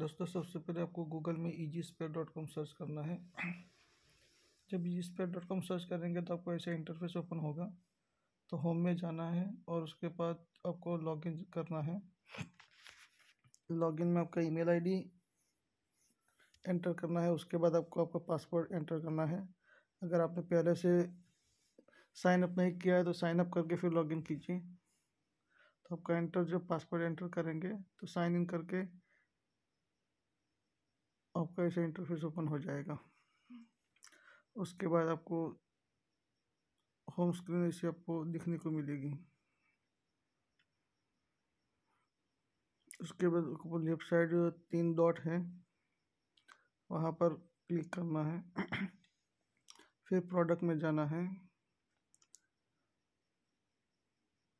दोस्तों सबसे पहले आपको गूगल में ई डॉट कॉम सर्च करना है जब ई डॉट कॉम सर्च करेंगे तो आपको ऐसा इंटरफेस ओपन होगा तो होम में जाना है और उसके बाद आपको लॉगिन करना है लॉगिन में आपका ईमेल आईडी एंटर करना है उसके बाद आपको आपका पासवर्ड एंटर करना है अगर आपने पहले से साइन अप नहीं किया है तो साइन अप करके फिर लॉगिन कीजिए तो आपका एंटर जब पासवर्ड एंटर करेंगे तो साइन इन करके आपका ऐसा इंटरफेस ओपन हो जाएगा उसके बाद आपको होम स्क्रीन ऐसी आपको दिखने को मिलेगी उसके बाद लेफ्ट साइड तीन डॉट हैं वहाँ पर क्लिक करना है फिर प्रोडक्ट में जाना है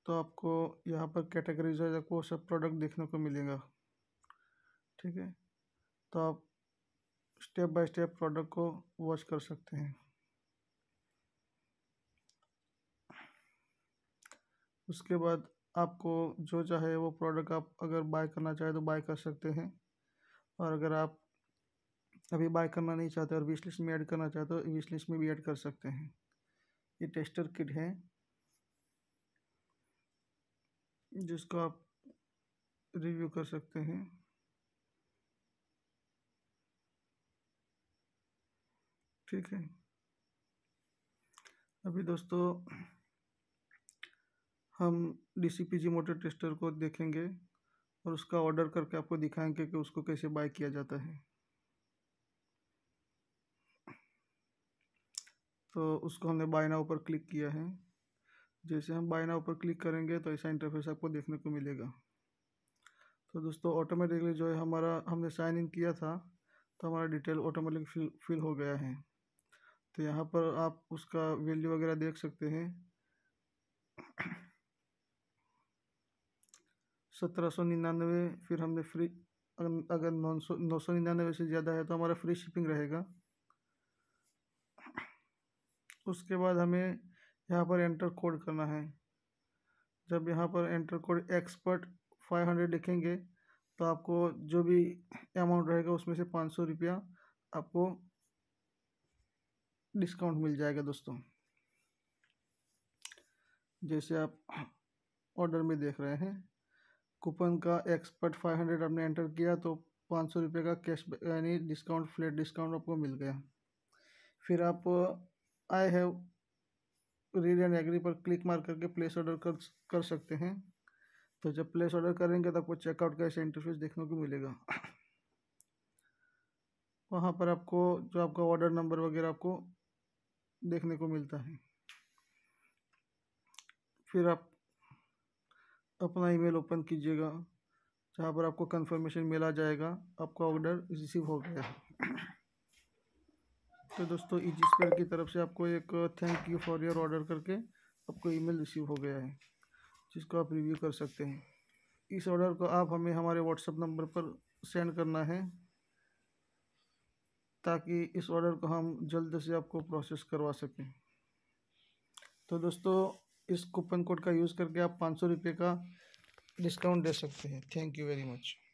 तो आपको यहाँ पर कैटेगरीज आपको सब प्रोडक्ट देखने को मिलेगा ठीक है तो आप स्टेप बाय स्टेप प्रोडक्ट को वॉश कर सकते हैं उसके बाद आपको जो चाहे वो प्रोडक्ट आप अगर बाय करना चाहे तो बाय कर सकते हैं और अगर आप अभी बाय करना नहीं चाहते और विश लिस्ट में ऐड करना चाहते हो विश लिस्ट में भी ऐड कर सकते हैं ये टेस्टर किट है जिसको आप रिव्यू कर सकते हैं ठीक है अभी दोस्तों हम डीसीपीजी मोटर टेस्टर को देखेंगे और उसका ऑर्डर करके आपको दिखाएंगे कि उसको कैसे बाय किया जाता है तो उसको हमने बाय नाउ पर क्लिक किया है जैसे हम बाय ना ऊपर क्लिक करेंगे तो ऐसा इंटरफेस आपको देखने को मिलेगा तो दोस्तों ऑटोमेटिकली जो है हमारा हमने साइन इन किया था तो हमारा डिटेल ऑटोमेटिक फिल फिल हो गया है तो यहाँ पर आप उसका वैल्यू वगैरह देख सकते हैं सत्रह सौ निन्यानवे फिर हमने फ्री अगर नौ सौ नौ सौ निन्यानवे से ज़्यादा है तो हमारा फ्री शिपिंग रहेगा उसके बाद हमें यहाँ पर एंटर कोड करना है जब यहाँ पर enter code expert five hundred लिखेंगे तो आपको जो भी अमाउंट रहेगा उसमें से पाँच सौ रुपया आपको डिस्काउंट मिल जाएगा दोस्तों जैसे आप ऑर्डर में देख रहे हैं कूपन का एक्सपर्ट फाइव हंड्रेड आपने एंटर किया तो पाँच सौ रुपये का कैश यानी डिस्काउंट फ्लैट डिस्काउंट आपको मिल गया फिर आप I have read and agree पर क्लिक मार करके प्लेस ऑर्डर कर कर सकते हैं तो जब प्लेस ऑर्डर करेंगे तो आपको चेकआउट का ऐसा इंटरफेस देखने को मिलेगा वहाँ पर आपको जो आपका ऑर्डर नंबर वगैरह आपको देखने को मिलता है फिर आप अपना ईमेल ओपन कीजिएगा जहाँ पर आपको कंफर्मेशन मिला जाएगा आपका ऑर्डर रिसीव हो गया है तो दोस्तों ई की तरफ से आपको एक thank you for your order करके आपको ईमेल रिसीव हो गया है जिसको आप रिव्यू कर सकते हैं इस ऑर्डर को आप हमें हमारे व्हाट्सअप नंबर पर सेंड करना है ताकि इस ऑर्डर को हम जल्द से आपको प्रोसेस करवा सकें तो दोस्तों इस कूपन कोड का यूज़ करके आप पाँच सौ रुपये का डिस्काउंट दे सकते हैं थैंक यू वेरी मच